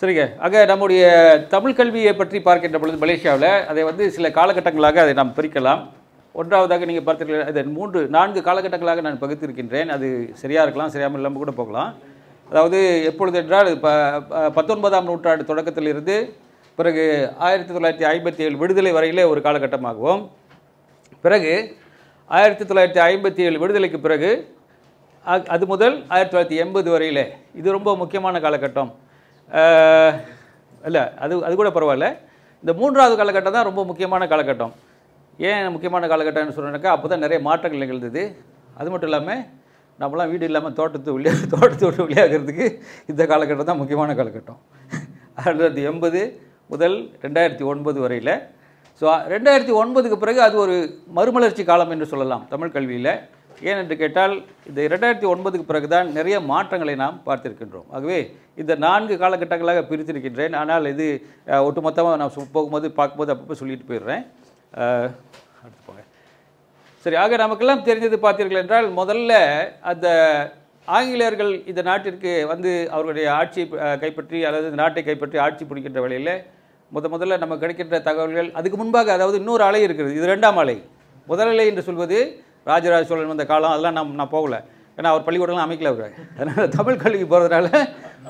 சரிங்க அங்கே நம்முடைய தமிழ் கல்வியை பற்றி பார்க்கின்ற பொழுது மலேசியாவில் அதை வந்து சில காலகட்டங்களாக அதை நாம் பிரிக்கலாம் ஒன்றாவதாக நீங்கள் பார்த்தீர்கள் அது மூன்று நான்கு காலகட்டங்களாக நான் பகுத்திருக்கின்றேன் அது சரியாக இருக்கலாம் சரியாமல் இல்லாமல் கூட போகலாம் அதாவது எப்பொழுது என்றால் ப பத்தொன்பதாம் நூற்றாண்டு தொடக்கத்திலிருந்து பிறகு ஆயிரத்தி தொள்ளாயிரத்தி ஐம்பத்தி ஏழு விடுதலை வரையிலே ஒரு காலகட்டமாகவும் பிறகு ஆயிரத்தி தொள்ளாயிரத்தி ஐம்பத்தி ஏழு விடுதலைக்கு பிறகு அது முதல் ஆயிரத்தி தொள்ளாயிரத்தி எண்பது வரையிலே இது ரொம்ப முக்கியமான காலகட்டம் இல்லை அது அது கூட பரவாயில்ல இந்த மூன்றாவது காலகட்டம் தான் ரொம்ப முக்கியமான காலகட்டம் ஏன் முக்கியமான காலகட்டம்னு சொல்கிறேன்னாக்கா அப்போ தான் நிறைய மாற்றங்கள் நிகழ்ந்தது அது மட்டும் இல்லாமல் நம்மளாம் வீடு இல்லாமல் தோட்டத்து வெளியே தோட்டத்து விட்டு வெளியாகிறதுக்கு இந்த காலகட்டம் தான் முக்கியமான காலகட்டம் ஆயிரத்தி எண்பது முதல் ரெண்டாயிரத்தி ஒன்பது வரையில் ஸோ ரெண்டாயிரத்தி ஒன்பதுக்கு பிறகு அது ஒரு மறுமலர்ச்சி காலம் என்று சொல்லலாம் தமிழ் கல்வியில் ஏன் என்று கேட்டால் இந்த இரண்டாயிரத்தி ஒன்பதுக்கு பிறகு தான் நிறைய மாற்றங்களை நாம் பார்த்திருக்கின்றோம் ஆகவே இந்த நான்கு காலகட்டங்களாக பிரித்திருக்கின்றேன் ஆனால் இது ஒட்டுமொத்தமாக நான் போகும்போது பார்க்கும்போது அப்பப்போ சொல்லிட்டு போயிடுறேன் அடுத்து போங்க சரி ஆக நமக்கெல்லாம் தெரிஞ்சது பார்த்தீர்கள் என்றால் முதல்ல அந்த ஆங்கிலேயர்கள் இந்த நாட்டிற்கு வந்து அவர்களுடைய ஆட்சியை கைப்பற்றி அல்லது இந்த நாட்டை கைப்பற்றி ஆட்சி பிடிக்கின்ற வழியில் முத முதல்ல நமக்கு கிடைக்கின்ற தகவல்கள் அதுக்கு முன்பாக அதாவது இன்னொரு அலை இருக்கிறது இது ரெண்டாம் அலை முதல் அலை என்று சொல்வது ராஜராஜ சோழன் வந்த காலம் அதெல்லாம் நம்ம நான் போகலை ஏன்னா அவர் பள்ளிக்கூடம்லாம் அமைக்கல அவர் அதனால் தமிழ் கல்விக்கு போகிறதுனால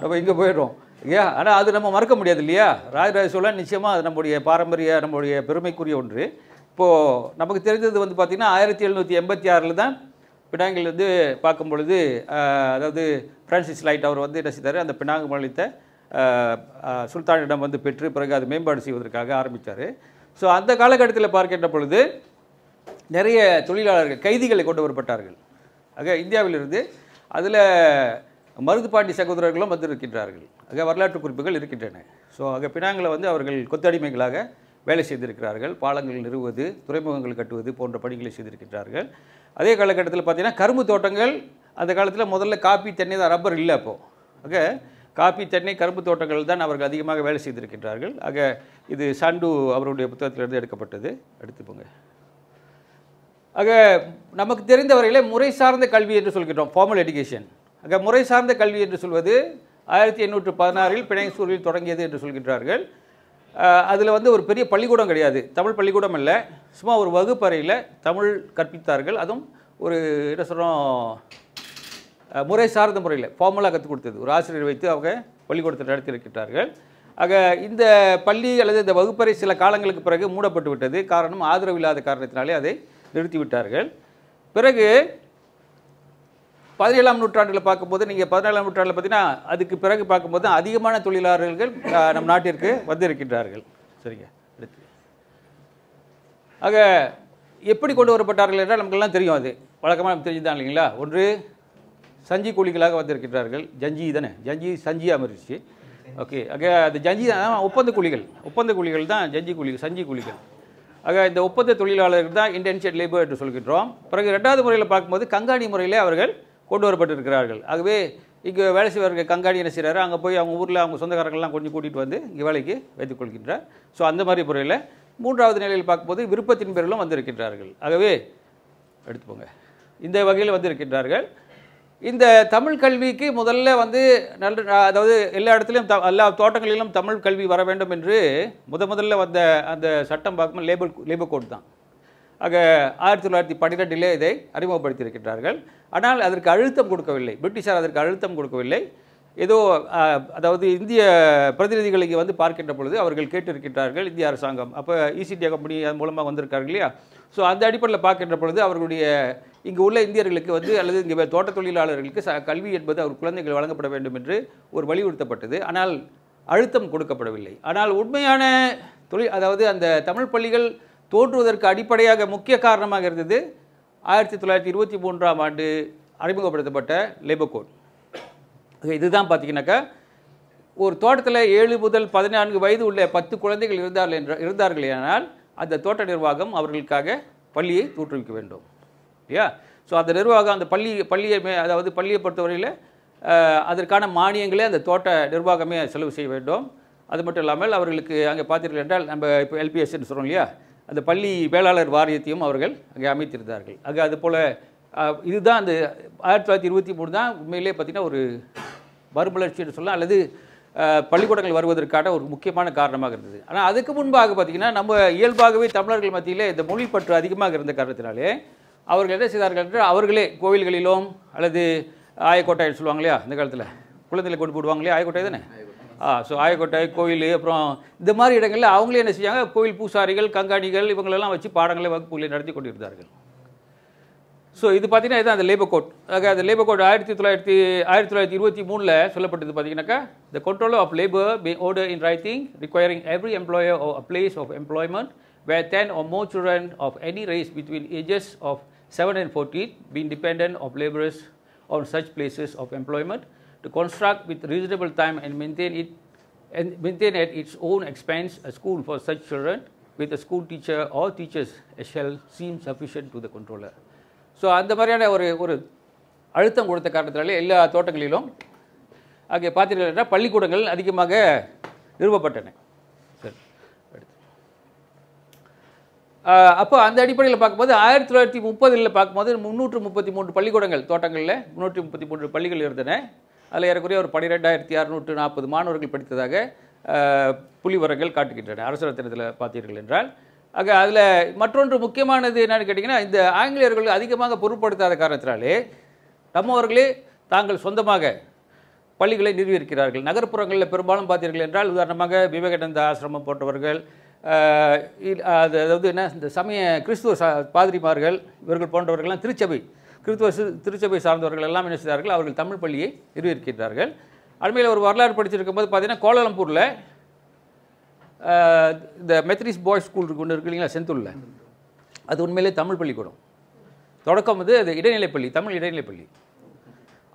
நம்ம இங்கே போயிடுவோம் இல்லையா ஆனால் அது நம்ம மறக்க முடியாது இல்லையா ராஜராஜ சோழன் நிச்சயமாக அது நம்முடைய பாரம்பரிய நம்முடைய பெருமைக்குரிய ஒன்று இப்போது நமக்கு தெரிஞ்சது வந்து பார்த்திங்கன்னா ஆயிரத்தி எழுநூற்றி எண்பத்தி ஆறில் தான் பினாங்கில் வந்து பார்க்கும் பொழுது அதாவது ஃப்ரான்சிஸ் லைட் அவர் வந்து என்ன செய்தார் அந்த பினாங்கு மாநிலத்தை சுல்தானிடம் வந்து பெற்று பிறகு அது மேம்பாடு செய்வதற்காக ஆரம்பித்தார் ஸோ அந்த காலகட்டத்தில் பார்க்கின்ற பொழுது நிறைய தொழிலாளர்கள் கைதிகளை கொண்டு வரப்பட்டார்கள் ஆக இந்தியாவிலிருந்து அதில் மருதுபாண்டி சகோதரர்களும் வந்திருக்கின்றார்கள் ஆக வரலாற்று குறிப்புகள் இருக்கின்றன ஸோ ஆக பினாங்கில் வந்து அவர்கள் கொத்தடிமைகளாக வேலை செய்திருக்கிறார்கள் பாலங்கள் நிறுவுவது துறைமுகங்கள் கட்டுவது போன்ற பணிகளை செய்திருக்கின்றார்கள் அதே காலகட்டத்தில் பார்த்திங்கன்னா கரும்பு தோட்டங்கள் அந்த காலத்தில் முதல்ல காப்பி தென்னை தான் ரப்பர் இல்லை அப்போது ஆக காப்பி தென்னை கரும்பு தோட்டங்கள் தான் அவர்கள் அதிகமாக வேலை செய்திருக்கின்றார்கள் ஆக இது சாண்டு அவருடைய புத்தகத்திலிருந்து எடுக்கப்பட்டது எடுத்துப்போங்க ஆக நமக்கு தெரிந்த வரையிலே முறை சார்ந்த கல்வி என்று சொல்கிறோம் ஃபார்மல் எஜுகேஷன் ஆக முறை சார்ந்த கல்வி என்று சொல்வது ஆயிரத்தி எண்ணூற்று பதினாறில் பிணையசூரில் தொடங்கியது என்று சொல்கின்றார்கள் அதில் வந்து ஒரு பெரிய பள்ளிக்கூடம் கிடையாது தமிழ் பள்ளிக்கூடம் இல்லை சும்மா ஒரு வகுப்பறையில் தமிழ் கற்பித்தார்கள் அதுவும் ஒரு என்ன சொல்கிறோம் முறை சார்ந்த முறையில் ஃபார்மலாக கற்றுக் கொடுத்தது ஒரு ஆசிரியர் வைத்து அவங்க பள்ளிக்கூடத்தில் நடத்தியிருக்கிறார்கள் ஆக இந்த பள்ளி அல்லது இந்த வகுப்பறை சில காலங்களுக்கு பிறகு மூடப்பட்டு விட்டது காரணம் ஆதரவு இல்லாத காரணத்தினாலே அதை நிறுத்திவிட்டார்கள் பிறகு பதினேழாம் நூற்றாண்டில் பார்க்கும்போது நீங்கள் பதினேழாம் நூற்றாண்டில் பார்த்தீங்கன்னா அதுக்கு பிறகு பார்க்கும்போது அதிகமான தொழிலாளர்கள் நம் நாட்டிற்கு வந்திருக்கின்றார்கள் சரிங்க அடுத்து ஆக எப்படி கொண்டு வரப்பட்டார்கள் என்றால் நமக்கெல்லாம் தெரியும் அது வழக்கமாக தெரிஞ்சுதான் இல்லைங்களா ஒன்று சஞ்சி கூலிகளாக வந்திருக்கின்றார்கள் ஜஞ்சி தானே ஜஞ்சி சஞ்சியாக மாறிடுச்சு ஓகே ஆக அது ஜஞ்சி தான் ஒப்பந்த கூலிகள் ஒப்பந்த கூலிகள் தான் ஜஞ்சி கூலிகள் சஞ்சி கூலிகள் ஆக இந்த ஒப்பந்த தொழிலாளர்கள் தான் இன்டென்ஷியட் லேபர் என்று சொல்கின்றோம் பிறகு ரெண்டாவது முறையில் பார்க்கும்போது கங்காணி முறையிலே அவர்கள் கொண்டு வரப்பட்டிருக்கிறார்கள் ஆகவே இங்கே வேலை செய்வார்கள் கங்காணி என்ன செய்கிறாரு அங்கே போய் அவங்க ஊரில் அவங்க சொந்தக்காரர்கள்லாம் கொஞ்சம் கூட்டிகிட்டு வந்து இங்கே வேலைக்கு வைத்துக் கொள்கின்றார் ஸோ அந்த மாதிரி முறையில் மூன்றாவது நிலையில் பார்க்கும்போது விருப்பத்தின் பேரிலும் வந்திருக்கின்றார்கள் ஆகவே எடுத்துப்போங்க இந்த வகையில் வந்திருக்கின்றார்கள் இந்த தமிழ் கல்விக்கு முதல்ல வந்து நல்ல அதாவது எல்லா இடத்துலையும் த எல்லா தோட்டங்களிலும் தமிழ் கல்வி வர வேண்டும் என்று முத முதல்ல வந்த அந்த சட்டம் பார்க்கும்போது லேபர் லேபர் கோட் தான் ஆக ஆயிரத்தி தொள்ளாயிரத்தி பன்னிரெண்டிலே இதை அறிமுகப்படுத்தியிருக்கின்றார்கள் ஆனால் அதற்கு அழுத்தம் கொடுக்கவில்லை பிரிட்டிஷார் அதற்கு அழுத்தம் கொடுக்கவில்லை ஏதோ அதாவது இந்திய பிரதிநிதிகள் இங்கே வந்து பார்க்கின்ற பொழுது அவர்கள் கேட்டிருக்கின்றார்கள் இந்திய அரசாங்கம் அப்போ இசிடி e கம்பெனி அது மூலமாக வந்திருக்காரு இல்லையா ஸோ அந்த அடிப்படையில் பார்க்கின்ற பொழுது அவர்களுடைய இங்கே உள்ள இந்தியர்களுக்கு வந்து அல்லது இங்கே தோட்ட தொழிலாளர்களுக்கு ச கல்வி என்பது அவர் குழந்தைகள் வழங்கப்பட வேண்டும் என்று ஒரு வலியுறுத்தப்பட்டது ஆனால் அழுத்தம் கொடுக்கப்படவில்லை ஆனால் உண்மையான தொழில் அதாவது அந்த தமிழ் பள்ளிகள் தோற்றுவதற்கு அடிப்படையாக முக்கிய காரணமாக இருந்தது ஆயிரத்தி தொள்ளாயிரத்தி இருபத்தி மூன்றாம் ஆண்டு அறிமுகப்படுத்தப்பட்ட லேபர் கோட் இதுதான் பார்த்தீங்கன்னாக்கா ஒரு தோட்டத்தில் ஏழு முதல் பதினான்கு வயது உள்ள பத்து குழந்தைகள் இருந்தார்கள் என்ற இருந்தார்களேனால் அந்த தோட்ட நிர்வாகம் அவர்களுக்காக பள்ளியை தோற்றுவிக்க வேண்டும் இல்லையா ஸோ அந்த நிர்வாகம் அந்த பள்ளி பள்ளியை அதாவது பள்ளியை பொறுத்தவரையில் அதற்கான மானியங்களே அந்த தோட்ட நிர்வாகமே செலவு செய்ய வேண்டும் அது மட்டும் இல்லாமல் அவர்களுக்கு அங்கே பார்த்தீர்கள் என்றால் நம்ம இப்போ எல்பிஎஸ்சின்னு சொல்கிறோம் இல்லையா அந்த பள்ளி வேளாளர் வாரியத்தையும் அவர்கள் அங்கே அமைத்திருந்தார்கள் அங்கே அது போல் இதுதான் அந்த ஆயிரத்தி தொள்ளாயிரத்தி இருபத்தி மூணு தான் உண்மையிலே பார்த்திங்கன்னா ஒரு வறுமலர்ச்சின்னு சொல்லலாம் அல்லது பள்ளிக்கூடங்கள் வருவதற்கான ஒரு முக்கியமான காரணமாக இருந்தது ஆனால் அதுக்கு முன்பாக பார்த்திங்கன்னா நம்ம இயல்பாகவே தமிழர்கள் மத்தியில் இந்த பற்று அதிகமாக இருந்த காரணத்தினாலே அவர்கள் என்ன செய்தார்கள் என்று அவர்களே கோவில்களிலும் அல்லது ஆயக்கோட்டை சொல்லுவாங்க இல்லையா இந்த காலத்தில் குளத்தில் கொண்டு போடுவாங்க இல்லையா ஆயக்கோட்டை தானே ஆ ஸோ ஆயக்கோட்டை கோவில் அப்புறம் இந்த மாதிரி இடங்களில் அவங்களே என்ன செய்யாங்க கோயில் பூசாரிகள் கங்காணிகள் இவங்களெல்லாம் வச்சு பாடங்களை வகுப்புகளை நடத்தி கொண்டிருந்தார்கள் ஸோ இது பார்த்தீங்கன்னா இதுதான் அந்த லேபர் கோட் அதாவது அந்த லேபர் கோட் ஆயிரத்தி தொள்ளாயிரத்தி ஆயிரத்தி தொள்ளாயிரத்தி இருபத்தி மூணில் சொல்லப்பட்டது பார்த்தீங்கன்னாக்கா the control of labour by order in writing requiring every employer of place of employment where there are more children of any race between ages of 7 and 14 being dependent of laborers on such places of employment to construct with reasonable time and maintain it and maintain at its own expense a school for such children with a school teacher or teachers shall seem sufficient to the controller. So அந்த மாதிரியான ஒரு ஒரு அழுத்தம் கொடுத்த காரணத்தினாலே எல்லா தோட்டங்களிலும் அங்கே பார்த்தீர்கள் என்றால் பள்ளிக்கூடங்கள் அதிகமாக நிறுவப்பட்டன அப்போ அந்த அடிப்படையில் பார்க்கும்போது ஆயிரத்தி தொள்ளாயிரத்தி முப்பதில் பார்க்கும்போது முந்நூற்று முப்பத்தி மூன்று பள்ளிக்கூடங்கள் தோட்டங்களில் முந்நூற்றி முப்பத்தி மூன்று பள்ளிகள் இருந்தன அதில் ஏறக்குறைய ஒரு பன்னிரெண்டாயிரத்தி அறுநூற்று நாற்பது மாணவர்கள் படித்ததாக புலிவரங்கள் காட்டுகின்றன அரசு தினத்தில் பார்த்தீர்கள் என்றால் ஆக அதில் மற்றொன்று முக்கியமானது என்னென்னு கேட்டிங்கன்னா இந்த ஆங்கிலேயர்கள் அதிகமாக பொருட்படுத்தாத காரணத்தினாலே நம்மவர்களே தாங்கள் சொந்தமாக பள்ளிகளை நிறுவியிருக்கிறார்கள் நகர்ப்புறங்களில் பெரும்பாலும் பார்த்தீர்கள் என்றால் உதாரணமாக விவேகானந்த ஆசிரமம் போன்றவர்கள் அது அதாவது என்ன இந்த சமய கிறிஸ்துவ பாதிரிமார்கள் இவர்கள் போன்றவர்கள்லாம் திருச்சபை கிறிஸ்துவ திருச்சபை சார்ந்தவர்கள் எல்லாம் என்ன செய்தார்கள் அவர்கள் தமிழ் பள்ளியை நிர்வகிக்கின்றார்கள் அண்மையில் ஒரு வரலாறு படிச்சிருக்கும் போது பார்த்திங்கன்னா கோலாலம்பூரில் இந்த மெத்ரிஸ் பாய்ஸ் ஸ்கூல் இருக்கு ஒன்று இருக்கு இல்லைங்களா செந்தூரில் அது உண்மையிலே தமிழ் பள்ளிக்கூடம் தொடக்கம் வந்து அது இடைநிலைப்பள்ளி தமிழ் இடைநிலைப் பள்ளி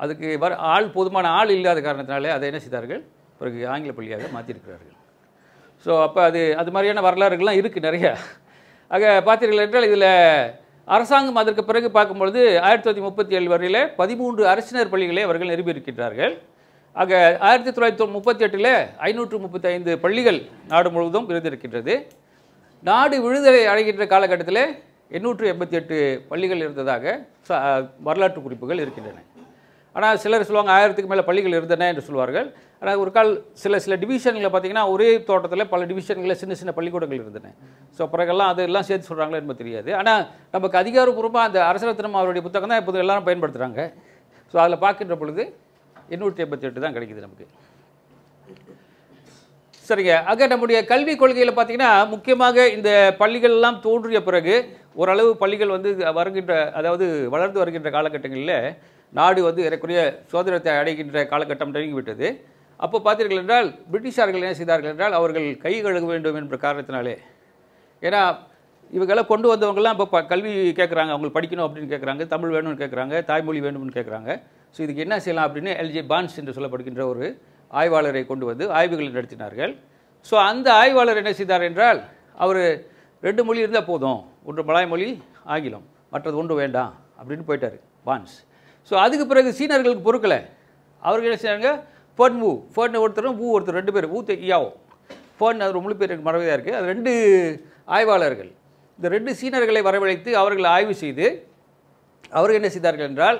அதுக்கு வர ஆள் போதுமான ஆள் இல்லாத காரணத்தினாலே அதை என்ன செய்தார்கள் பிறகு ஆங்கில பள்ளியாக மாற்றியிருக்கிறார்கள் ஸோ அப்போ அது அது மாதிரியான வரலாறுகள்லாம் இருக்குது நிறைய ஆக பார்த்தீர்கள் என்றால் இதில் அரசாங்கம் அதற்கு பிறகு பார்க்கும்பொழுது ஆயிரத்தி தொள்ளாயிரத்தி முப்பத்தி ஏழு வரையில் பதிமூன்று அரசினர் பள்ளிகளை அவர்கள் நிரூபியிருக்கின்றார்கள் ஆக ஆயிரத்தி தொள்ளாயிரத்தி முப்பத்தி எட்டில் ஐநூற்று முப்பத்தி ஐந்து பள்ளிகள் நாடு முழுவதும் இருந்திருக்கின்றது நாடு விடுதலை அடைகின்ற காலகட்டத்தில் எண்ணூற்று எண்பத்தி எட்டு பள்ளிகள் இருந்ததாக வரலாற்று குறிப்புகள் இருக்கின்றன ஆனால் சிலர் சொல்லுவாங்க ஆயிரத்துக்கு மேலே பள்ளிகள் இருந்தன என்று சொல்வார்கள் ஆனால் ஒரு கால் சில சில டிவிஷன்களில் பார்த்திங்கன்னா ஒரே தோட்டத்தில் பல டிவிஷன்களில் சின்ன சின்ன பள்ளிக்கூடங்கள் இருந்தன ஸோ பிறகெல்லாம் அதெல்லாம் சேர்த்து சொல்கிறாங்களே என்பது தெரியாது ஆனால் நமக்கு அதிகாரப்பூர்வமாக அந்த அரசரத்னம் அவருடைய புத்தகம் தான் இப்போ எல்லாரும் பயன்படுத்துகிறாங்க ஸோ அதில் பார்க்கின்ற பொழுது எண்ணூற்றி எண்பத்தி எட்டு தான் கிடைக்குது நமக்கு சரிங்க ஆக நம்முடைய கல்விக் கொள்கையில் பார்த்திங்கன்னா முக்கியமாக இந்த பள்ளிகள்லாம் தோன்றிய பிறகு ஓரளவு பள்ளிகள் வந்து வருகின்ற அதாவது வளர்ந்து வருகின்ற காலகட்டங்களில் நாடு வந்து ஏறக்குறைய சுதந்திரத்தை அடைகின்ற காலகட்டம் தொடங்கிவிட்டது அப்போ பார்த்தீர்கள் என்றால் பிரிட்டிஷார்கள் என்ன செய்தார்கள் என்றால் அவர்கள் கை கழுக வேண்டும் என்ற காரணத்தினாலே ஏன்னா இவங்களை கொண்டு வந்தவங்கெல்லாம் இப்போ கல்வி கேட்குறாங்க அவங்களுக்கு படிக்கணும் அப்படின்னு கேட்குறாங்க தமிழ் வேணும்னு கேட்குறாங்க தாய்மொழி வேணும்னு கேட்குறாங்க ஸோ இதுக்கு என்ன செய்யலாம் அப்படின்னு எல்ஜே பான்ஸ் என்று சொல்லப்படுகின்ற ஒரு ஆய்வாளரை கொண்டு வந்து ஆய்வுகள் நடத்தினார்கள் ஸோ அந்த ஆய்வாளர் என்ன செய்தார் என்றால் அவர் ரெண்டு மொழி இருந்தால் போதும் ஒன்று மலாய் மொழி ஆங்கிலம் மற்றது ஒன்று வேண்டாம் அப்படின்னு போயிட்டார் பான்ஸ் ஸோ அதுக்கு பிறகு சீனர்களுக்கு பொறுக்கலை அவர்கள் என்ன செய்கிறாங்க ஃபர்ன் மூ ஃபர்ன் ஒருத்தரும் பூ ஒருத்தர் ரெண்டு பேர் பூ யாவோ ஃபர்ன் அது ரொம்ப பேர் எனக்கு மறவையாக இருக்குது அது ரெண்டு ஆய்வாளர்கள் இந்த ரெண்டு சீனர்களை வரவழைத்து அவர்களை ஆய்வு செய்து அவர்கள் என்ன செய்தார்கள் என்றால்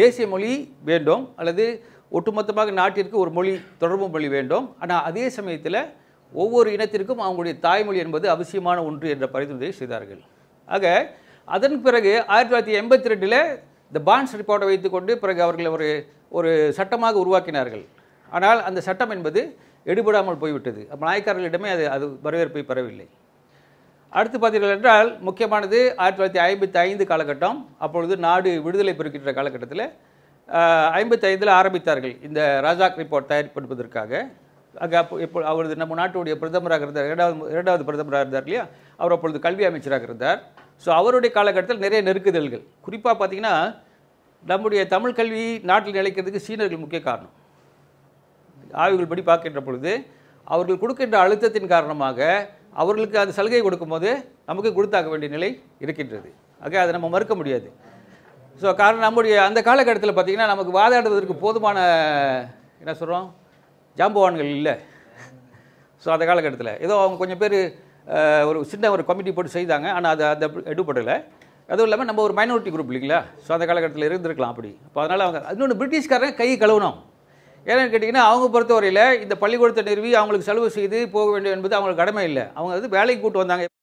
தேசிய மொழி வேண்டும் அல்லது ஒட்டுமொத்தமாக நாட்டிற்கு ஒரு மொழி தொடர்பு மொழி வேண்டும் ஆனால் அதே சமயத்தில் ஒவ்வொரு இனத்திற்கும் அவங்களுடைய தாய்மொழி என்பது அவசியமான ஒன்று என்ற பரிந்துரை செய்தார்கள் ஆக அதன் பிறகு ஆயிரத்தி தொள்ளாயிரத்தி எண்பத்தி ரெண்டில் இந்த பான்ஸ் ரிப்போர்ட்டை வைத்துக்கொண்டு பிறகு அவர்கள் ஒரு ஒரு சட்டமாக உருவாக்கினார்கள் ஆனால் அந்த சட்டம் என்பது எடுபடாமல் போய்விட்டது அப்போ நாயக்காரர்களிடமே அது அது வரவேற்பை பெறவில்லை அடுத்து பார்த்தீர்கள் என்றால் முக்கியமானது ஆயிரத்தி தொள்ளாயிரத்தி ஐம்பத்தி ஐந்து காலகட்டம் அப்பொழுது நாடு விடுதலை பெறுகின்ற காலகட்டத்தில் ஐம்பத்தி ஐந்தில் ஆரம்பித்தார்கள் இந்த ராஜாக் ரிப்போர்ட் தயாரிப்படுவதற்காக அங்கே அப்போ இப்போ அவரது நம்ம நாட்டுடைய பிரதமராக இருந்தார் இரண்டாவது இரண்டாவது பிரதமராக இருந்தார் இல்லையா அவர் அப்பொழுது கல்வி அமைச்சராக இருந்தார் ஸோ அவருடைய காலகட்டத்தில் நிறைய நெருக்குதல்கள் குறிப்பாக பார்த்திங்கன்னா நம்முடைய தமிழ் கல்வி நாட்டில் நிலைக்கிறதுக்கு சீனர்கள் முக்கிய காரணம் ஆய்வுகள் படி பார்க்கின்ற பொழுது அவர்கள் கொடுக்கின்ற அழுத்தத்தின் காரணமாக அவர்களுக்கு அந்த சலுகை கொடுக்கும்போது நமக்கு கொடுத்தாக்க வேண்டிய நிலை இருக்கின்றது ஆக அதை நம்ம மறுக்க முடியாது ஸோ காரணம் நம்முடைய அந்த காலகட்டத்தில் பார்த்திங்கன்னா நமக்கு வாதாடுவதற்கு போதுமான என்ன சொல்கிறோம் ஜாம்பவான்கள் இல்லை ஸோ அந்த காலகட்டத்தில் ஏதோ அவங்க கொஞ்சம் பேர் ஒரு சின்ன ஒரு கமிட்டி போட்டு செய்தாங்க ஆனால் அது அந்த எடுபடலை அதுவும் இல்லாமல் நம்ம ஒரு மைனாரிட்டி குரூப் இல்லைங்களா ஸோ அந்த காலகட்டத்தில் இருந்திருக்கலாம் அப்படி அப்போ அதனால் அவங்க இன்னொன்று பிரிட்டிஷ்காரன் கை கழுவணும் ஏன்னு கேட்டிங்கன்னா அவங்க பொறுத்தவரையில் இந்த பள்ளிக்கூடத்தை நிறுவி அவங்களுக்கு செலவு செய்து போக வேண்டும் என்பது அவங்களுக்கு கடமை இல்லை அவங்க வந்து வேலைக்கு கூட்டு வந்தாங்க